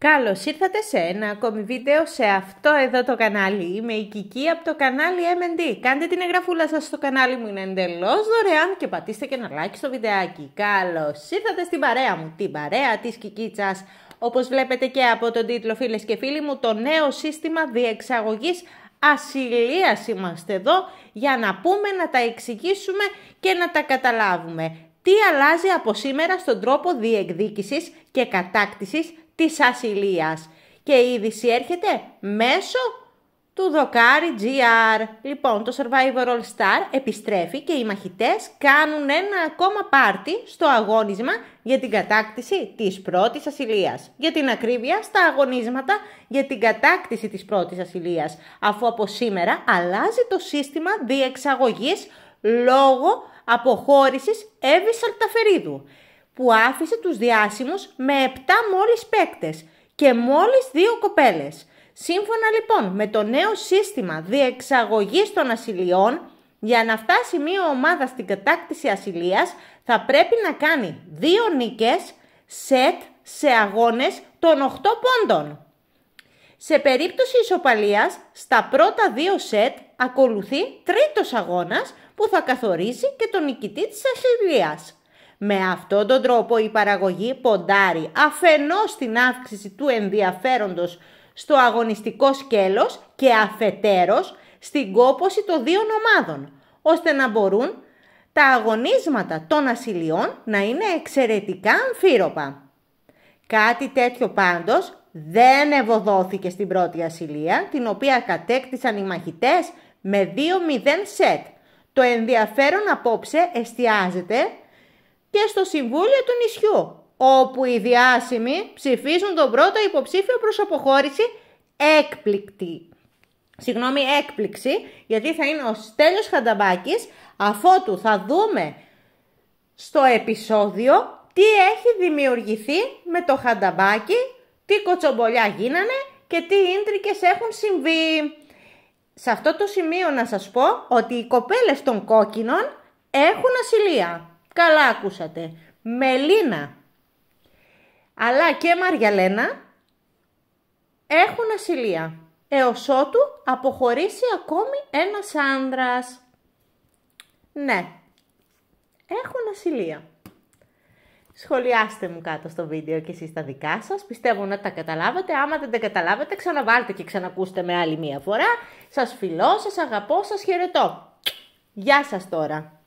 Καλώς ήρθατε σε ένα ακόμη βίντεο σε αυτό εδώ το κανάλι. Είμαι η Κική από το κανάλι M&D. Κάντε την εγγραφούλα σας στο κανάλι μου, είναι εντελώς δωρεάν και πατήστε και ένα like στο βιντεάκι. Καλώς ήρθατε στην παρέα μου, την παρέα της Κικίτσας. Όπως βλέπετε και από τον τίτλο φίλες και φίλοι μου, το νέο σύστημα διεξαγωγής ασυλίας είμαστε εδώ για να πούμε, να τα εξηγήσουμε και να τα καταλάβουμε. Τι αλλάζει από σήμερα στον τρόπο διεκδίκησης και κατάκτησης της ασυλίας. Και η είδηση έρχεται μέσω του δοκάρι GR. Λοιπόν, το Survivor All Star επιστρέφει και οι μαχητές κάνουν ένα ακόμα πάρτι στο αγώνισμα για την κατάκτηση της πρώτης ασυλίας. Για την ακρίβεια, στα αγωνίσματα για την κατάκτηση της πρώτης ασυλίας, αφού από σήμερα αλλάζει το σύστημα διεξαγωγής λόγω αποχώρησης Εύης Αλταφερίδου που άφησε τους διάσημους με 7 μόλις πέκτες και μόλις δύο κοπέλες. Σύμφωνα λοιπόν με το νέο σύστημα διεξαγωγής των ασυλιών, για να φτάσει μία ομάδα στην κατάκτηση ασυλίας θα πρέπει να κάνει δύο νίκες σετ σε αγώνες των 8 πόντων. Σε περίπτωση ισοπαλίας, στα πρώτα δύο σετ ακολουθεί τρίτος αγώνας που θα καθορίσει και τον νικητή της ασυλίας. Με αυτόν τον τρόπο η παραγωγή ποντάρει αφενός την αύξηση του ενδιαφέροντος στο αγωνιστικό σκέλος και αφετέρως στην κόποση των δύο ομάδων, ώστε να μπορούν τα αγωνίσματα των ασυλιών να είναι εξαιρετικά αμφίροπα. Κάτι τέτοιο πάντως δεν ευωδόθηκε στην πρώτη ασυλία, την οποία κατέκτησαν οι μαχητές με 2-0 σετ. Το ενδιαφέρον απόψε εστιάζεται και στο Συμβούλιο του νησιού, όπου οι διάσημοι ψηφίζουν τον πρώτο υποψήφιο προς αποχώρηση έκπληκτη. Συγγνώμη, έκπληξη, γιατί θα είναι ο Στέλιος Χανταμπάκης, αφότου θα δούμε στο επεισόδιο τι έχει δημιουργηθεί με το Χανταμπάκι, τι κοτσομπολιά γίνανε και τι ίντρικες έχουν συμβεί. Σε αυτό το σημείο να σας πω ότι οι κοπέλες των κόκκινων έχουν ασυλία. Καλά ακούσατε. Μελίνα, αλλά και Μαριαλένα έχουν ασυλία. Έως ότου αποχωρήσει ακόμη ένας άνδρας. Ναι, έχουν ασυλία. Σχολιάστε μου κάτω στο βίντεο και εσείς τα δικά σας. Πιστεύω να τα καταλάβατε. Άμα δεν τα καταλάβατε, ξαναβάλτε και ξανακούστε με άλλη μία φορά. Σας φιλώ, σας αγαπώ, σας χαιρετώ. Γεια σας τώρα.